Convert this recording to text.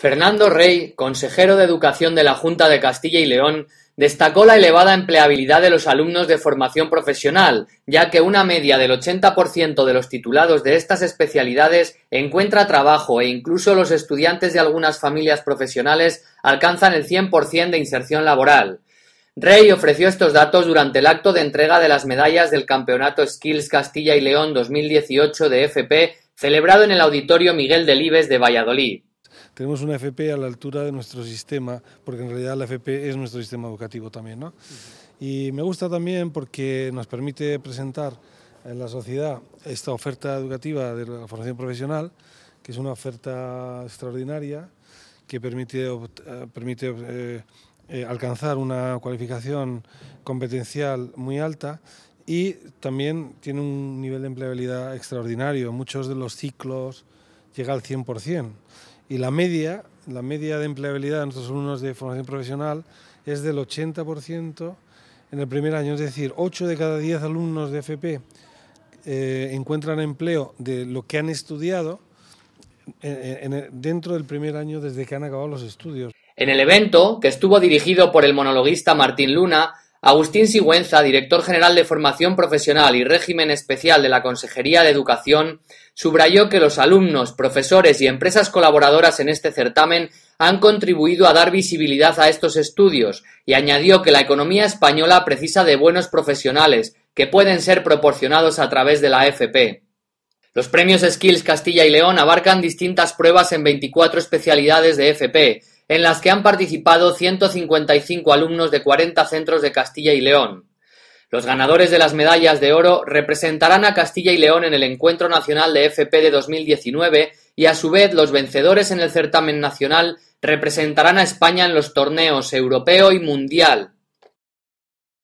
Fernando Rey, consejero de Educación de la Junta de Castilla y León, destacó la elevada empleabilidad de los alumnos de formación profesional, ya que una media del 80% de los titulados de estas especialidades encuentra trabajo e incluso los estudiantes de algunas familias profesionales alcanzan el 100% de inserción laboral. Rey ofreció estos datos durante el acto de entrega de las medallas del Campeonato Skills Castilla y León 2018 de FP celebrado en el Auditorio Miguel Delibes de Valladolid tenemos una FP a la altura de nuestro sistema, porque en realidad la FP es nuestro sistema educativo también. ¿no? Y me gusta también porque nos permite presentar en la sociedad esta oferta educativa de la formación profesional, que es una oferta extraordinaria que permite, eh, permite eh, eh, alcanzar una cualificación competencial muy alta y también tiene un nivel de empleabilidad extraordinario. Muchos de los ciclos llega al 100% y la media, la media de empleabilidad de nuestros alumnos de formación profesional es del 80% en el primer año, es decir, 8 de cada 10 alumnos de FP eh, encuentran empleo de lo que han estudiado eh, eh, dentro del primer año desde que han acabado los estudios. En el evento, que estuvo dirigido por el monologuista Martín Luna, Agustín Sigüenza, director general de Formación Profesional y Régimen Especial de la Consejería de Educación, subrayó que los alumnos, profesores y empresas colaboradoras en este certamen han contribuido a dar visibilidad a estos estudios y añadió que la economía española precisa de buenos profesionales que pueden ser proporcionados a través de la FP. Los premios Skills Castilla y León abarcan distintas pruebas en 24 especialidades de FP, en las que han participado 155 alumnos de 40 centros de Castilla y León. Los ganadores de las medallas de oro representarán a Castilla y León en el Encuentro Nacional de FP de 2019 y a su vez los vencedores en el certamen nacional representarán a España en los torneos europeo y mundial